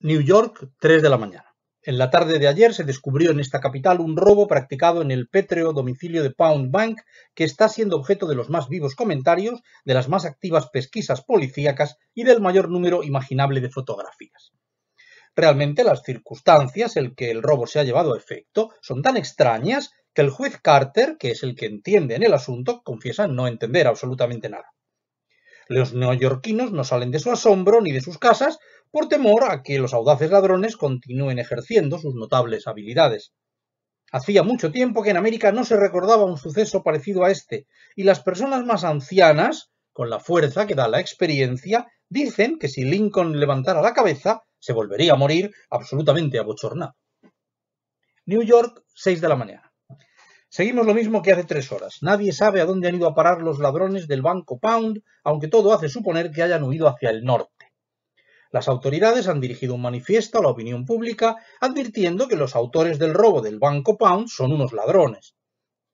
New York, 3 de la mañana. En la tarde de ayer se descubrió en esta capital un robo practicado en el pétreo domicilio de Pound Bank, que está siendo objeto de los más vivos comentarios, de las más activas pesquisas policíacas y del mayor número imaginable de fotografías. Realmente las circunstancias en que el robo se ha llevado a efecto son tan extrañas que el juez Carter, que es el que entiende en el asunto, confiesa no entender absolutamente nada. Los neoyorquinos no salen de su asombro ni de sus casas, por temor a que los audaces ladrones continúen ejerciendo sus notables habilidades. Hacía mucho tiempo que en América no se recordaba un suceso parecido a este, y las personas más ancianas, con la fuerza que da la experiencia, dicen que si Lincoln levantara la cabeza, se volvería a morir absolutamente a abochornado. New York, 6 de la mañana. Seguimos lo mismo que hace tres horas. Nadie sabe a dónde han ido a parar los ladrones del Banco Pound, aunque todo hace suponer que hayan huido hacia el norte. Las autoridades han dirigido un manifiesto a la opinión pública advirtiendo que los autores del robo del Banco Pound son unos ladrones.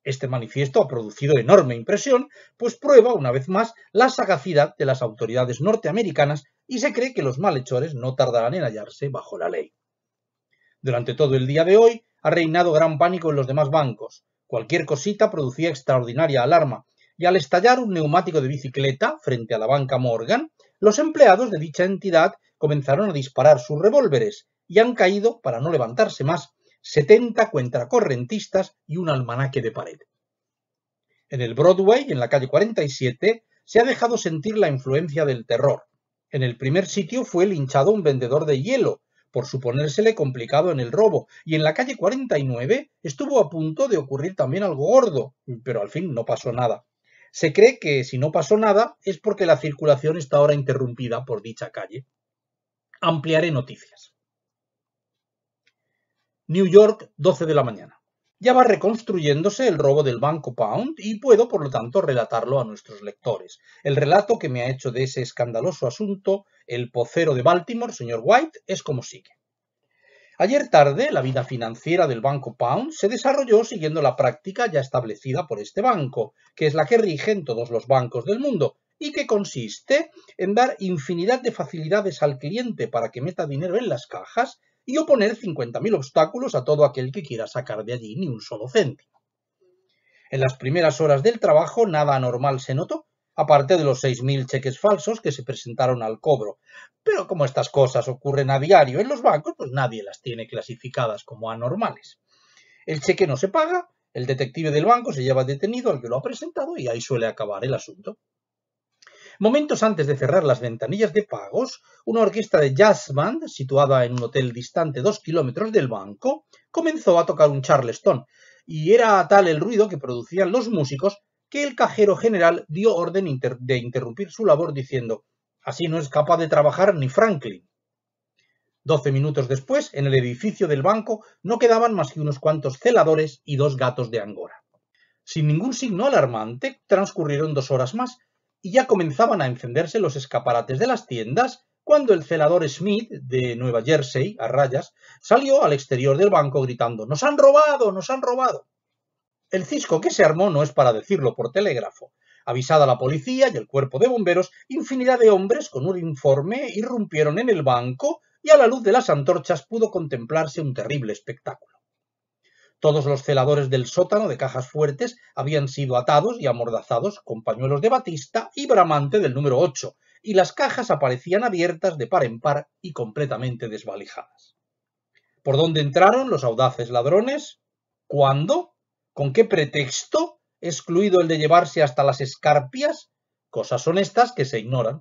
Este manifiesto ha producido enorme impresión, pues prueba una vez más la sagacidad de las autoridades norteamericanas y se cree que los malhechores no tardarán en hallarse bajo la ley. Durante todo el día de hoy ha reinado gran pánico en los demás bancos. Cualquier cosita producía extraordinaria alarma, y al estallar un neumático de bicicleta frente a la banca Morgan, los empleados de dicha entidad comenzaron a disparar sus revólveres y han caído, para no levantarse más, 70 contracorrentistas y un almanaque de pared. En el Broadway, en la calle 47, se ha dejado sentir la influencia del terror. En el primer sitio fue linchado un vendedor de hielo, por suponérsele complicado en el robo, y en la calle 49 estuvo a punto de ocurrir también algo gordo, pero al fin no pasó nada. Se cree que si no pasó nada es porque la circulación está ahora interrumpida por dicha calle. Ampliaré noticias. New York, 12 de la mañana. Ya va reconstruyéndose el robo del Banco Pound y puedo, por lo tanto, relatarlo a nuestros lectores. El relato que me ha hecho de ese escandaloso asunto el pocero de Baltimore, señor White, es como sigue. Ayer tarde, la vida financiera del Banco Pound se desarrolló siguiendo la práctica ya establecida por este banco, que es la que rigen todos los bancos del mundo, y que consiste en dar infinidad de facilidades al cliente para que meta dinero en las cajas y oponer 50.000 obstáculos a todo aquel que quiera sacar de allí ni un solo céntimo. En las primeras horas del trabajo nada anormal se notó, aparte de los 6.000 cheques falsos que se presentaron al cobro. Pero como estas cosas ocurren a diario en los bancos, pues nadie las tiene clasificadas como anormales. El cheque no se paga, el detective del banco se lleva detenido al que lo ha presentado y ahí suele acabar el asunto. Momentos antes de cerrar las ventanillas de pagos, una orquesta de jazz band, situada en un hotel distante dos kilómetros del banco, comenzó a tocar un charleston, y era tal el ruido que producían los músicos que el cajero general dio orden de interrumpir su labor diciendo Así no es capaz de trabajar ni Franklin. Doce minutos después, en el edificio del banco no quedaban más que unos cuantos celadores y dos gatos de Angora. Sin ningún signo alarmante, transcurrieron dos horas más, y ya comenzaban a encenderse los escaparates de las tiendas cuando el celador Smith, de Nueva Jersey, a rayas, salió al exterior del banco gritando ¡Nos han robado! ¡Nos han robado! El cisco que se armó no es para decirlo por telégrafo. Avisada la policía y el cuerpo de bomberos, infinidad de hombres con un informe irrumpieron en el banco y a la luz de las antorchas pudo contemplarse un terrible espectáculo. Todos los celadores del sótano de cajas fuertes habían sido atados y amordazados con pañuelos de batista y bramante del número 8, y las cajas aparecían abiertas de par en par y completamente desvalijadas. ¿Por dónde entraron los audaces ladrones? ¿Cuándo? ¿Con qué pretexto? ¿Excluido el de llevarse hasta las escarpias? Cosas honestas que se ignoran.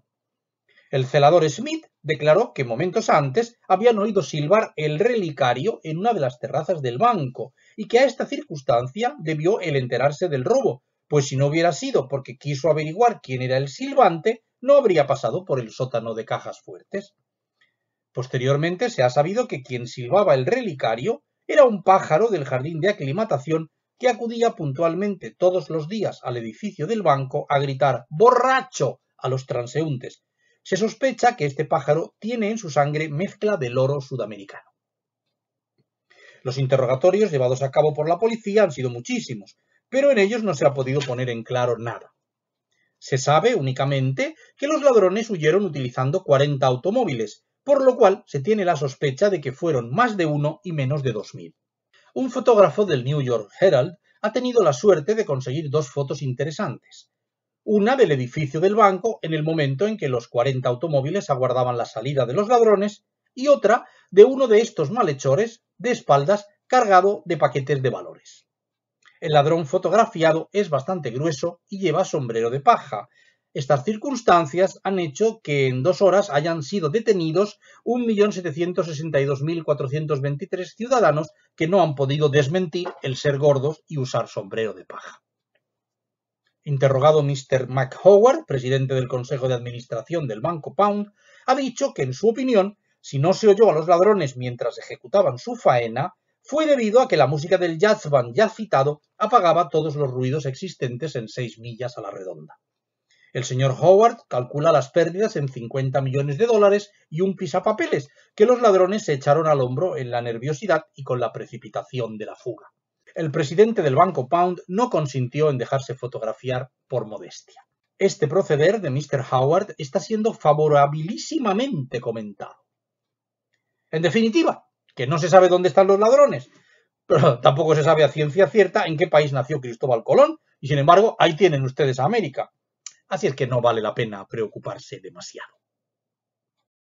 El celador Smith declaró que momentos antes habían oído silbar el relicario en una de las terrazas del banco y que a esta circunstancia debió el enterarse del robo, pues si no hubiera sido porque quiso averiguar quién era el silbante, no habría pasado por el sótano de cajas fuertes. Posteriormente se ha sabido que quien silbaba el relicario era un pájaro del jardín de aclimatación que acudía puntualmente todos los días al edificio del banco a gritar borracho a los transeúntes, se sospecha que este pájaro tiene en su sangre mezcla del oro sudamericano. Los interrogatorios llevados a cabo por la policía han sido muchísimos, pero en ellos no se ha podido poner en claro nada. Se sabe únicamente que los ladrones huyeron utilizando 40 automóviles, por lo cual se tiene la sospecha de que fueron más de uno y menos de dos Un fotógrafo del New York Herald ha tenido la suerte de conseguir dos fotos interesantes una del edificio del banco en el momento en que los 40 automóviles aguardaban la salida de los ladrones y otra de uno de estos malhechores de espaldas cargado de paquetes de valores. El ladrón fotografiado es bastante grueso y lleva sombrero de paja. Estas circunstancias han hecho que en dos horas hayan sido detenidos 1.762.423 ciudadanos que no han podido desmentir el ser gordos y usar sombrero de paja. Interrogado Mr. Howard, presidente del Consejo de Administración del Banco Pound, ha dicho que, en su opinión, si no se oyó a los ladrones mientras ejecutaban su faena, fue debido a que la música del jazz band ya citado apagaba todos los ruidos existentes en seis millas a la redonda. El señor Howard calcula las pérdidas en 50 millones de dólares y un pisapapeles que los ladrones se echaron al hombro en la nerviosidad y con la precipitación de la fuga el presidente del Banco Pound no consintió en dejarse fotografiar por modestia. Este proceder de Mr. Howard está siendo favorabilísimamente comentado. En definitiva, que no se sabe dónde están los ladrones, pero tampoco se sabe a ciencia cierta en qué país nació Cristóbal Colón, y sin embargo, ahí tienen ustedes a América. Así es que no vale la pena preocuparse demasiado.